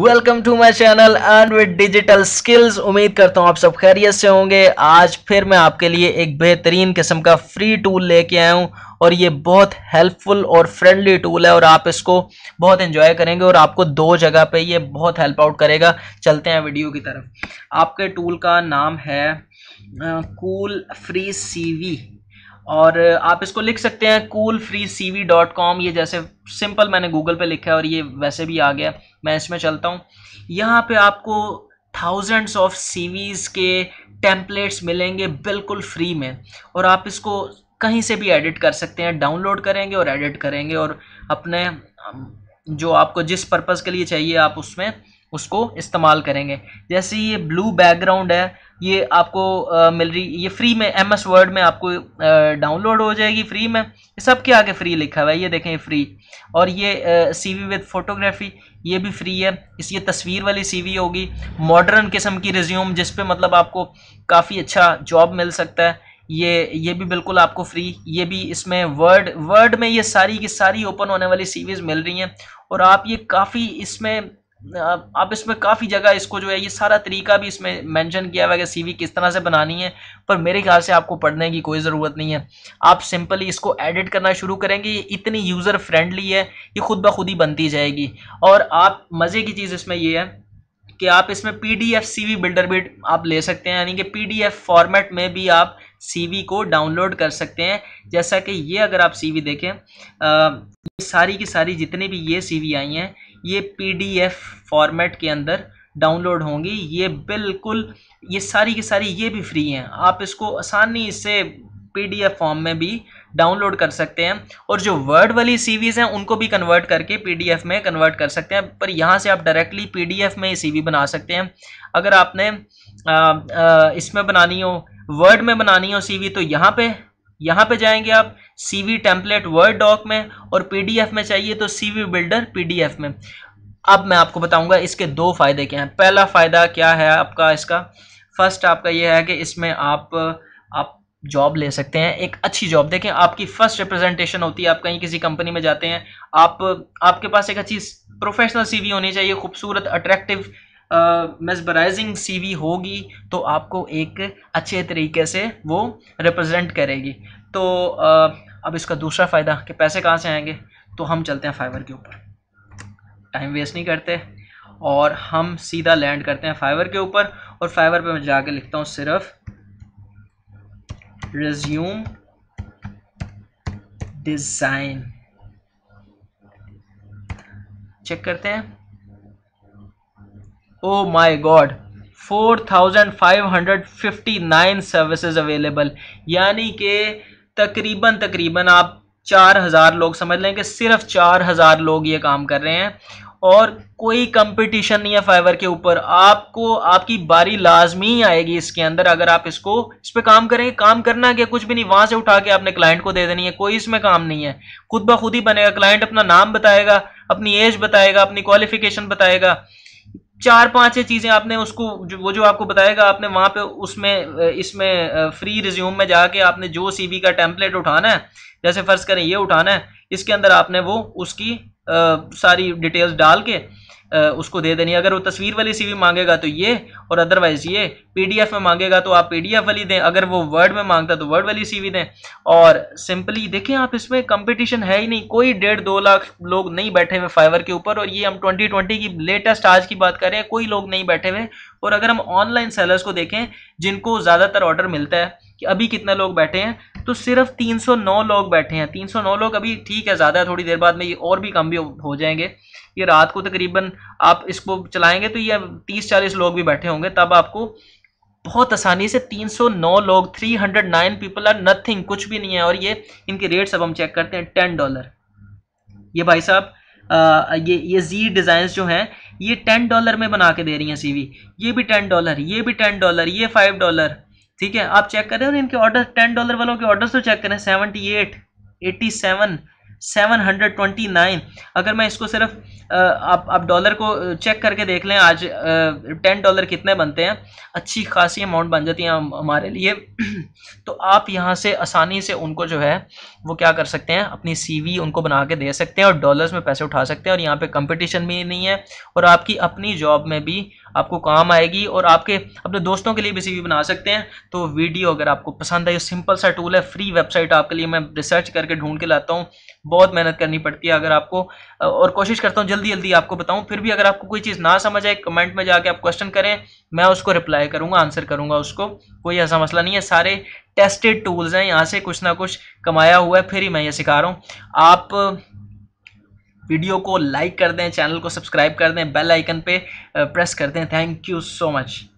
welcome to my channel earn with digital skills उम्मीद करता हूँ आप सब खैरियत से होंगे आज फिर मैं आपके लिए एक बेहतरीन किस्म का फ्री टूल लेके आया हूँ और ये बहुत हेल्पफुल और फ्रेंडली टूल है और आप इसको बहुत इन्जॉय करेंगे और आपको दो जगह पे ये बहुत हेल्प आउट करेगा चलते हैं वीडियो की तरफ आपके टूल का नाम है कूल फ्री सी और आप इसको लिख सकते हैं cool free C dot com ये जैसे सिंपल मैंने गूगल पे लिखा है और ये वैसे भी आ गया मैं इसमें चलता हूँ यहाँ पे आपको थाउजेंड्स ऑफ सीवीज़ के टेम्पलेट्स मिलेंगे बिल्कुल फ्री में और आप इसको कहीं से भी एडिट कर सकते हैं डाउनलोड करेंगे और एडिट करेंगे और अपने जो आपको जिस पर्पज़ के लिए चाहिए आप उसमें उसको इस्तेमाल करेंगे जैसे ये ब्लू बैकग्राउंड है ये आपको आ, मिल रही ये फ्री में एम एस वर्ड में आपको डाउनलोड हो जाएगी फ्री में सबके आगे फ्री लिखा हुआ है ये देखें फ्री और ये सी वी विद फोटोग्राफी ये भी फ्री है इस ये तस्वीर वाली सीवी होगी मॉडर्न किस्म की रिज्यूम जिस पे मतलब आपको काफ़ी अच्छा जॉब मिल सकता है ये ये भी बिल्कुल आपको फ्री ये भी इसमें वर्ड वर्ड में ये सारी की सारी ओपन होने वाली सीवीज़ मिल रही हैं और आप ये काफ़ी इसमें आप, इसमें काफ़ी जगह इसको जो है ये सारा तरीका भी इसमें मेंशन किया हुआ है कि सीवी किस तरह से बनानी है पर मेरे ख्याल से आपको पढ़ने की कोई ज़रूरत नहीं है आप सिंपली इसको एडिट करना शुरू करेंगे ये इतनी यूज़र फ्रेंडली है ये खुद ब खुद ही बनती जाएगी और आप मज़े की चीज़ इसमें ये है कि आप इसमें P D F C V builder भी आप ले सकते हैं यानी कि पी डी एफ फॉर्मेट में भी आप सी वी को डाउनलोड कर सकते हैं जैसा कि ये अगर आप सी वी देखें आ, सारी की सारी जितनी भी ये सी वी आई हैं ये पीडीएफ फॉर्मेट के अंदर डाउनलोड होंगी ये बिल्कुल ये सारी की सारी ये भी फ्री हैं आप इसको आसानी से पीडीएफ फॉर्म में भी डाउनलोड कर सकते हैं और जो वर्ड वाली सीवीज हैं उनको भी कन्वर्ट करके पीडीएफ में कन्वर्ट कर सकते हैं पर यहाँ से आप डायरेक्टली पीडीएफ में सीवी बना सकते हैं अगर आपने इसमें बनानी हो वर्ड में बनानी हो सीवी तो यहाँ पे यहाँ पे जाएंगे आप सीवी टेम्पलेट वर्ड डॉक में और पीडीएफ में चाहिए तो सीवी बिल्डर एफ में अब मैं आपको बताऊंगा इसके दो फायदे क्या हैं पहला फायदा क्या है आपका इसका फर्स्ट आपका यह है कि इसमें आप आप जॉब ले सकते हैं एक अच्छी जॉब देखें आपकी फर्स्ट रिप्रेजेंटेशन होती है आप कहीं किसी कंपनी में जाते हैं आप आपके पास एक अच्छी प्रोफेशनल सीवी होनी चाहिए खूबसूरत अट्रैक्टिव मेसबराइजिंग सीवी होगी तो आपको एक अच्छे तरीके से वो रिप्रेजेंट करेगी तो uh, अब इसका दूसरा फ़ायदा कि पैसे कहाँ से आएंगे तो हम चलते हैं फाइवर के ऊपर टाइम वेस्ट नहीं करते और हम सीधा लैंड करते हैं फाइवर के ऊपर और फाइवर पे मैं जाके लिखता हूँ सिर्फ रिज्यूम डिज़ाइन चेक करते हैं Oh five hundred fifty 4559 services available यानी कि तकरीबन तकरीबन आप 4000 लोग समझ लें कि सिर्फ 4000 लोग ये काम कर रहे हैं और कोई कंपटीशन नहीं है फाइवर के ऊपर आपको आपकी बारी लाजमी आएगी इसके अंदर अगर आप इसको इस पर काम करेंगे काम करना क्या कुछ भी नहीं वहां से उठा के आपने क्लाइंट को दे देनी है कोई इसमें काम नहीं है खुद ब खुद ही बनेगा क्लाइंट अपना नाम बताएगा अपनी एज बताएगा अपनी क्वालिफिकेशन बताएगा चार पांच ये चीज़ें आपने उसको जो, वो जो आपको बताएगा आपने वहाँ पे उसमें इसमें फ्री रिज्यूम में जाके आपने जो सीवी का टेम्पलेट उठाना है जैसे फ़र्ज़ करें ये उठाना है इसके अंदर आपने वो उसकी आ, सारी डिटेल्स डाल के उसको दे देनी अगर वो तस्वीर वाली सीवी मांगेगा तो ये और अदरवाइज़ ये पीडीएफ में मांगेगा तो आप पीडीएफ वाली दें अगर वो वर्ड में मांगता तो वर्ड वाली सीवी दें और सिंपली देखें आप इसमें कंपटीशन है ही नहीं कोई डेढ़ दो लाख लोग नहीं बैठे हुए फाइवर के ऊपर और ये हम 2020 की लेटेस्ट आज की बात करें कोई लोग नहीं बैठे हुए और अगर हम ऑनलाइन सेलर्स को देखें जिनको ज़्यादातर ऑर्डर मिलता है कि अभी कितना लोग बैठे हैं तो सिर्फ 309 लोग बैठे हैं 309 लोग अभी ठीक है ज़्यादा है थोड़ी देर बाद में ये और भी कम भी हो जाएंगे ये रात को तकरीबन आप इसको चलाएंगे तो ये 30-40 लोग भी बैठे होंगे तब आपको बहुत आसानी से 309 लोग 309 पीपल आर नथिंग कुछ भी नहीं है और ये इनके रेट्स अब हम चेक करते हैं टेन डॉलर ये भाई साहब ये ये जी डिज़ाइंस जो हैं ये टेन डॉलर में बना के दे रही हैं सी ये भी टेन डॉलर ये भी टेन डॉलर ये फाइव डॉलर ठीक है आप चेक करें और इनके ऑर्डर टेन डॉलर वालों के ऑर्डर तो चेक करें seventy eight eighty seven seven hundred twenty nine अगर मैं इसको सिर्फ आप आप डॉलर को चेक करके देख लें आज टेन डॉलर कितने बनते हैं अच्छी खासी अमाउंट बन जाती है हमारे लिए तो आप यहाँ से आसानी से उनको जो है वो क्या कर सकते हैं अपनी सीवी उनको बना के दे सकते हैं और डॉलर्स में पैसे उठा सकते हैं और यहाँ पे कंपटीशन भी नहीं है और आपकी अपनी जॉब में भी आपको काम आएगी और आपके अपने दोस्तों के लिए भी सीवी बना सकते हैं तो वीडियो अगर आपको पसंद ये सिंपल सा टूल है फ्री वेबसाइट आपके लिए मैं रिसर्च करके ढूंढ के लाता हूँ बहुत मेहनत करनी पड़ती है अगर आपको और कोशिश करता हूँ जल्दी जल्दी आपको बताऊँ फिर भी अगर आपको कोई चीज़ ना समझ आए कमेंट में जाके आप क्वेश्चन करें मैं उसको रिप्लाई करूँगा आंसर करूँगा उसको कोई ऐसा मसला नहीं है सारे टेस्टेड टूल्स हैं यहाँ से कुछ ना कुछ कमाया हुआ है फिर ही मैं ये सिखा रहा हूँ आप वीडियो को लाइक कर दें चैनल को सब्सक्राइब कर दें बेल आइकन पे प्रेस कर दें थैंक यू सो मच